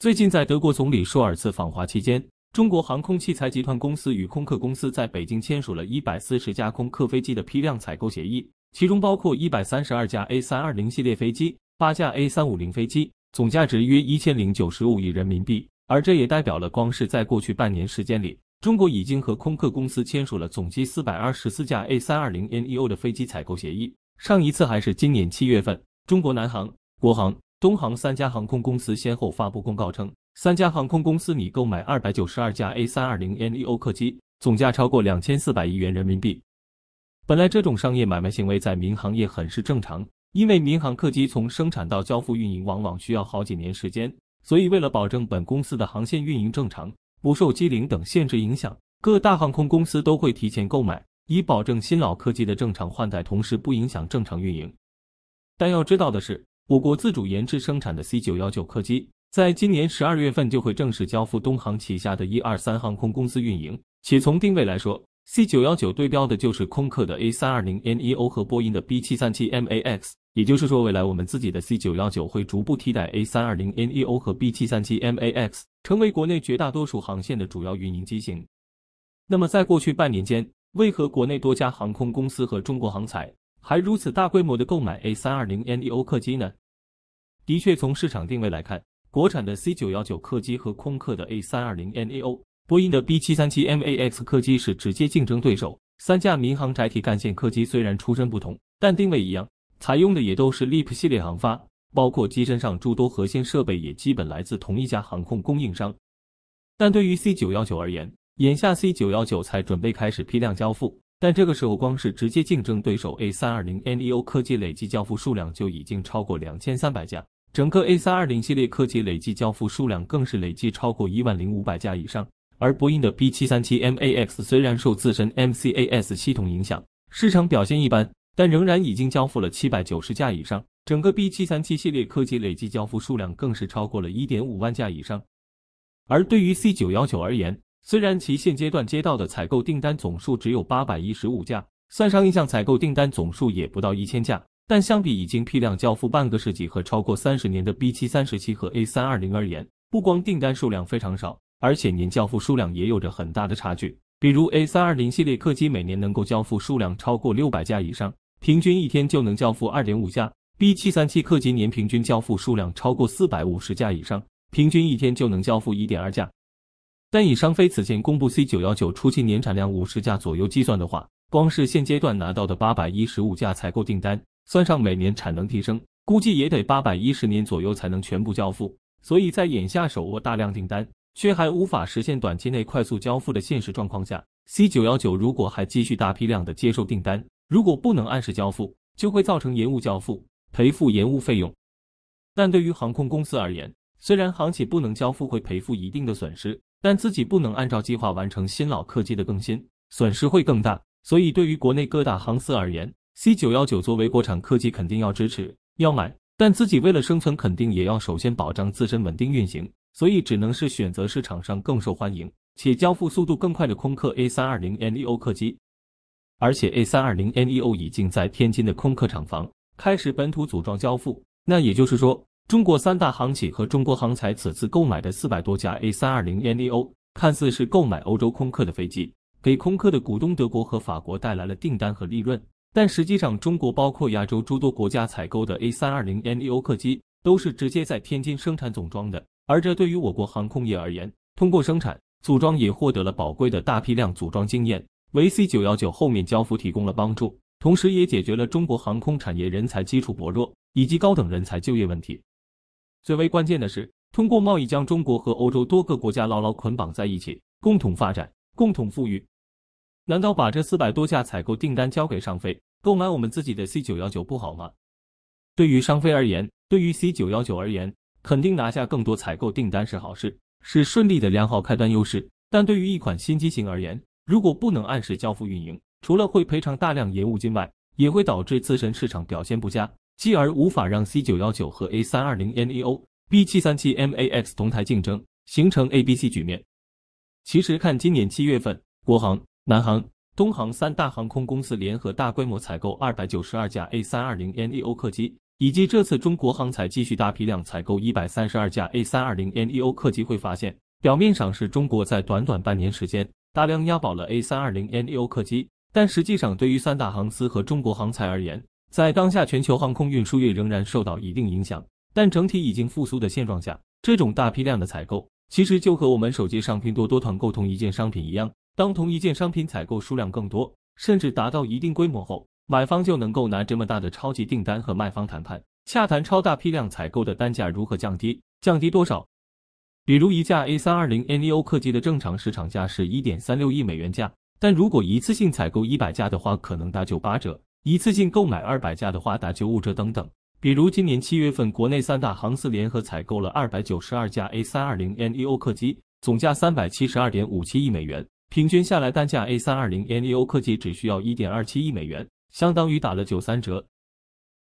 最近，在德国总理舒尔茨访华期间，中国航空器材集团公司与空客公司在北京签署了一百四十架空客飞机的批量采购协议，其中包括一百三十二架 A320 系列飞机、八架 A350 飞机，总价值约一千零九十五亿人民币。而这也代表了，光是在过去半年时间里，中国已经和空客公司签署了总计四百二十四架 A320neo 的飞机采购协议。上一次还是今年七月份，中国南航、国航。东航三家航空公司先后发布公告称，三家航空公司拟购买二百九十二架 A320neo 客机，总价超过两千四百亿元人民币。本来这种商业买卖行为在民航业很是正常，因为民航客机从生产到交付运营往往需要好几年时间，所以为了保证本公司的航线运营正常，不受机龄等限制影响，各大航空公司都会提前购买，以保证新老客机的正常换代，同时不影响正常运营。但要知道的是。我国自主研制生产的 C 九幺九客机，在今年十二月份就会正式交付东航旗下的一二三航空公司运营。且从定位来说，C 九幺九对标的就是空客的 A 三二零 neo 和波音的 B 七三七 max。也就是说，未来我们自己的 C 九幺九会逐步替代 A 三二零 neo 和 B 七三七 max，成为国内绝大多数航线的主要运营机型。那么，在过去半年间，为何国内多家航空公司和中国航材？还如此大规模的购买 A320neo 客机呢？的确，从市场定位来看，国产的 C919 客机和空客的 A320neo、波音的 B737MAX 客机是直接竞争对手。三架民航窄体干线客机虽然出身不同，但定位一样，采用的也都是 LEAP 系列航发，包括机身上诸多核心设备也基本来自同一家航空供应商。但对于 C919 而言，眼下 C919 才准备开始批量交付。但这个时候，光是直接竞争对手 A 三二零 neo 科技累计交付数量就已经超过两千三百架，整个 A 三二零系列科技累计交付数量更是累计超过一万零五百架以上。而波音的 B 七三七 MAX 虽然受自身 MCAS 系统影响，市场表现一般，但仍然已经交付了七百九十架以上，整个 B 七三七系列科技累计交付数量更是超过了一点五万架以上。而对于 C 九幺九而言，虽然其现阶段接到的采购订单总数只有八百一十五架，算上意向采购订单总数也不到一千架，但相比已经批量交付半个世纪和超过三十年的 B737 和 A320 而言，不光订单数量非常少，而且年交付数量也有着很大的差距。比如 A320 系列客机每年能够交付数量超过六百架以上，平均一天就能交付二点五架；B737 客机年平均交付数量超过四百五十架以上，平均一天就能交付一点二架。但以商飞此前公布 C 九幺九初期年产量五十架左右计算的话，光是现阶段拿到的八百一十五架采购订单，算上每年产能提升，估计也得八百一十年左右才能全部交付。所以在眼下手握大量订单，却还无法实现短期内快速交付的现实状况下，C 九幺九如果还继续大批量的接受订单，如果不能按时交付，就会造成延误交付、赔付延误费用。但对于航空公司而言，虽然航企不能交付会赔付一定的损失。但自己不能按照计划完成新老客机的更新，损失会更大。所以对于国内各大航司而言，C 九幺九作为国产客机肯定要支持、要买。但自己为了生存，肯定也要首先保障自身稳定运行，所以只能是选择市场上更受欢迎且交付速度更快的空客 A 三二零 neo 客机。而且 A 三二零 neo 已经在天津的空客厂房开始本土组装交付。那也就是说。中国三大航企和中国航材此次购买的四百多家 A 三二零 neo 看似是购买欧洲空客的飞机，给空客的股东德国和法国带来了订单和利润，但实际上，中国包括亚洲诸多国家采购的 A 三二零 neo 客机都是直接在天津生产总装的，而这对于我国航空业而言，通过生产组装也获得了宝贵的大批量组装经验，为 C 九幺九后面交付提供了帮助，同时也解决了中国航空产业人才基础薄弱以及高等人才就业问题。最为关键的是，通过贸易将中国和欧洲多个国家牢牢捆绑在一起，共同发展，共同富裕。难道把这四百多架采购订单交给商飞购买我们自己的 C919 不好吗？对于商飞而言，对于 C919 而言，肯定拿下更多采购订单是好事，是顺利的良好开端、优势。但对于一款新机型而言，如果不能按时交付运营，除了会赔偿大量延误金外，也会导致自身市场表现不佳。继而无法让 C 九幺九和 A 三二零 neo、B 七三七 MAX 同台竞争，形成 A、B、C 局面。其实看今年七月份，国航、南航、东航三大航空公司联合大规模采购二百九十二架 A 三二零 neo 客机，以及这次中国航才继续大批量采购一百三十二架 A 三二零 neo 客机会发现，表面上是中国在短短半年时间大量押宝了 A 三二零 neo 客机，但实际上对于三大航司和中国航才而言。在当下全球航空运输业仍然受到一定影响，但整体已经复苏的现状下，这种大批量的采购其实就和我们手机上拼多多团购同一件商品一样。当同一件商品采购数量更多，甚至达到一定规模后，买方就能够拿这么大的超级订单和卖方谈判，洽谈超大批量采购的单价如何降低，降低多少。比如一架 A320neo 客机的正常市场价是一点三六亿美元价，但如果一次性采购一百架的话，可能打九八折。一次性购买二百架的话打九五折等等，比如今年七月份，国内三大航司联合采购了二百九十二架 A320neo 客机，总价三百七十二点五七亿美元，平均下来单价 A320neo 客机只需要一点二七亿美元，相当于打了九三折。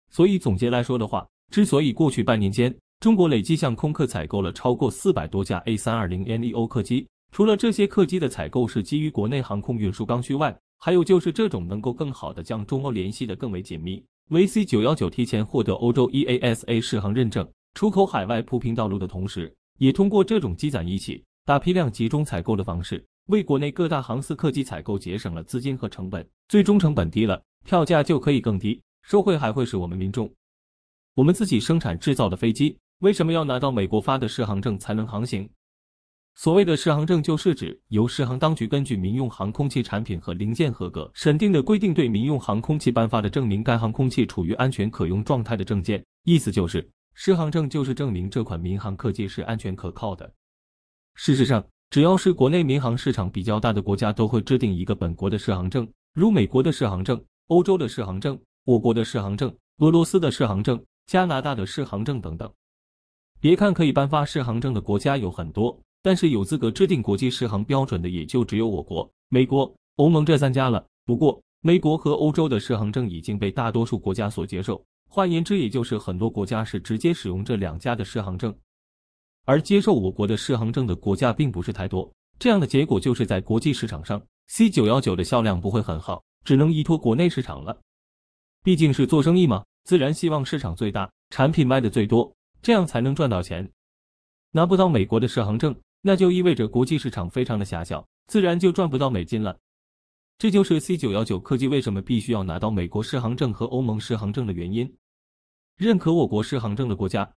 所以总结来说的话，之所以过去半年间中国累计向空客采购了超过四百多架 A320neo 客机。除了这些客机的采购是基于国内航空运输刚需外，还有就是这种能够更好的将中欧联系的更为紧密。VC919 提前获得欧洲 EASA 适航认证，出口海外铺平道路的同时，也通过这种积攒一起大批量集中采购的方式，为国内各大航司客机采购节省了资金和成本，最终成本低了，票价就可以更低，收回还会使我们民众，我们自己生产制造的飞机为什么要拿到美国发的适航证才能航行？所谓的适航证，就是指由适航当局根据民用航空器产品和零件合格审定的规定，对民用航空器颁发的证明该航空器处于安全可用状态的证件。意思就是，适航证就是证明这款民航客机是安全可靠的。事实上，只要是国内民航市场比较大的国家，都会制定一个本国的适航证，如美国的适航证、欧洲的适航证、我国的适航证、俄罗斯的适航证、加拿大的适航证等等。别看可以颁发适航证的国家有很多。但是有资格制定国际适航标准的也就只有我国、美国、欧盟这三家了。不过，美国和欧洲的适航证已经被大多数国家所接受，换言之，也就是很多国家是直接使用这两家的适航证。而接受我国的适航证的国家并不是太多，这样的结果就是在国际市场上，C 九幺九的销量不会很好，只能依托国内市场了。毕竟是做生意嘛，自然希望市场最大，产品卖的最多，这样才能赚到钱。拿不到美国的适航证。那就意味着国际市场非常的狭小，自然就赚不到美金了。这就是 C 九幺九客机为什么必须要拿到美国适航证和欧盟适航证的原因。认可我国适航证的国家，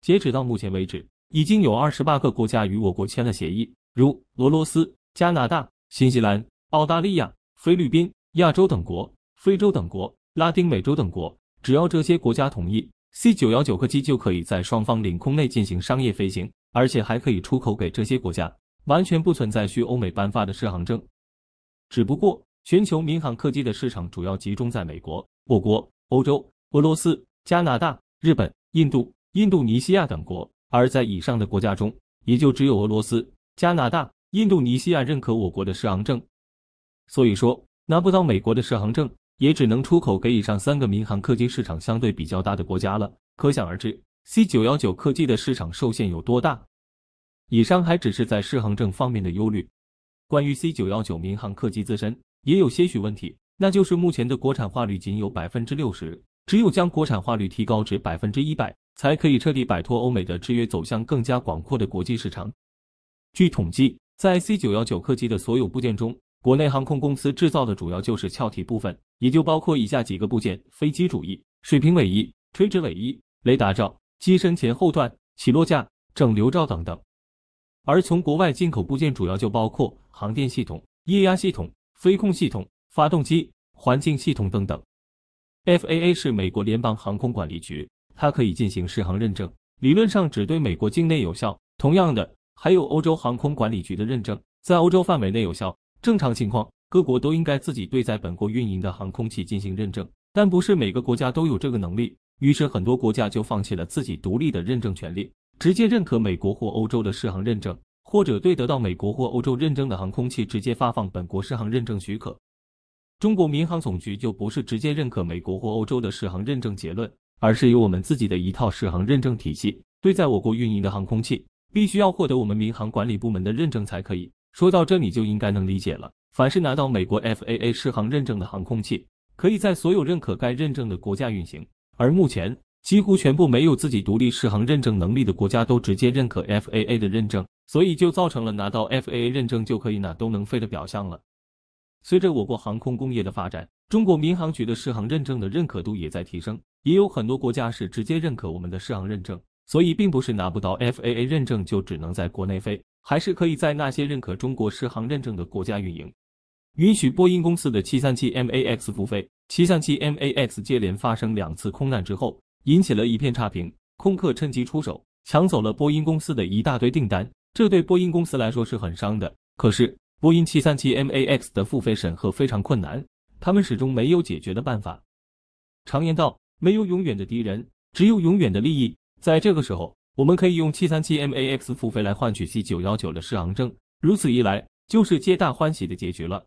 截止到目前为止，已经有二十八个国家与我国签了协议，如俄罗斯、加拿大、新西兰、澳大利亚、菲律宾、亚洲等国、非洲等国、拉丁美洲等国。只要这些国家同意，C 九幺九客机就可以在双方领空内进行商业飞行。而且还可以出口给这些国家，完全不存在需欧美颁发的适航证。只不过全球民航客机的市场主要集中在美国、我国、欧洲、俄罗斯、加拿大、日本、印度、印度尼西亚等国，而在以上的国家中，也就只有俄罗斯、加拿大、印度尼西亚认可我国的适航证。所以说，拿不到美国的适航证，也只能出口给以上三个民航客机市场相对比较大的国家了，可想而知。C 九幺九客机的市场受限有多大？以上还只是在适航证方面的忧虑。关于 C 九幺九民航客机自身也有些许问题，那就是目前的国产化率仅有百分之六十，只有将国产化率提高至百分之一百，才可以彻底摆脱欧美的制约，走向更加广阔的国际市场。据统计，在 C 九幺九客机的所有部件中，国内航空公司制造的主要就是壳体部分，也就包括以下几个部件：飞机主翼、水平尾翼、垂直尾翼、雷达罩。机身前后段、起落架、整流罩等等，而从国外进口部件主要就包括航电系统、液压系统、飞控系统、发动机、环境系统等等。FAA 是美国联邦航空管理局，它可以进行适航认证，理论上只对美国境内有效。同样的，还有欧洲航空管理局的认证，在欧洲范围内有效。正常情况，各国都应该自己对在本国运营的航空器进行认证，但不是每个国家都有这个能力。于是很多国家就放弃了自己独立的认证权利，直接认可美国或欧洲的适航认证，或者对得到美国或欧洲认证的航空器直接发放本国适航认证许可。中国民航总局就不是直接认可美国或欧洲的适航认证结论，而是有我们自己的一套适航认证体系。对在我国运营的航空器，必须要获得我们民航管理部门的认证才可以。说到这里，就应该能理解了。凡是拿到美国 FAA 适航认证的航空器，可以在所有认可该认证的国家运行。而目前，几乎全部没有自己独立适航认证能力的国家都直接认可 FAA 的认证，所以就造成了拿到 FAA 认证就可以哪都能飞的表象了。随着我国航空工业的发展，中国民航局的适航认证的认可度也在提升，也有很多国家是直接认可我们的适航认证，所以并不是拿不到 FAA 认证就只能在国内飞，还是可以在那些认可中国适航认证的国家运营，允许波音公司的737 MAX 飞。737 MAX 接连发生两次空难之后，引起了一片差评。空客趁机出手，抢走了波音公司的一大堆订单，这对波音公司来说是很伤的。可是，波音737 MAX 的付费审核非常困难，他们始终没有解决的办法。常言道，没有永远的敌人，只有永远的利益。在这个时候，我们可以用737 MAX 付费来换取 c 9 1 9的试航证，如此一来，就是皆大欢喜的结局了。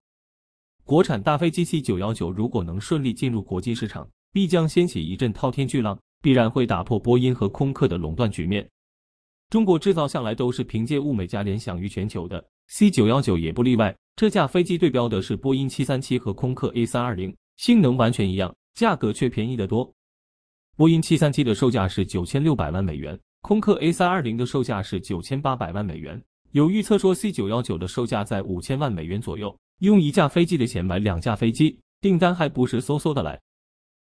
国产大飞机 C 九幺九如果能顺利进入国际市场，必将掀起一阵滔天巨浪，必然会打破波音和空客的垄断局面。中国制造向来都是凭借物美价廉享誉全球的，C 九幺九也不例外。这架飞机对标的是波音七三七和空客 A 三二零，性能完全一样，价格却便宜得多。波音七三七的售价是九千六百万美元，空客 A 三二零的售价是九千八百万美元。有预测说，C 九幺九的售价在五千万美元左右。用一架飞机的钱买两架飞机，订单还不是嗖嗖的来。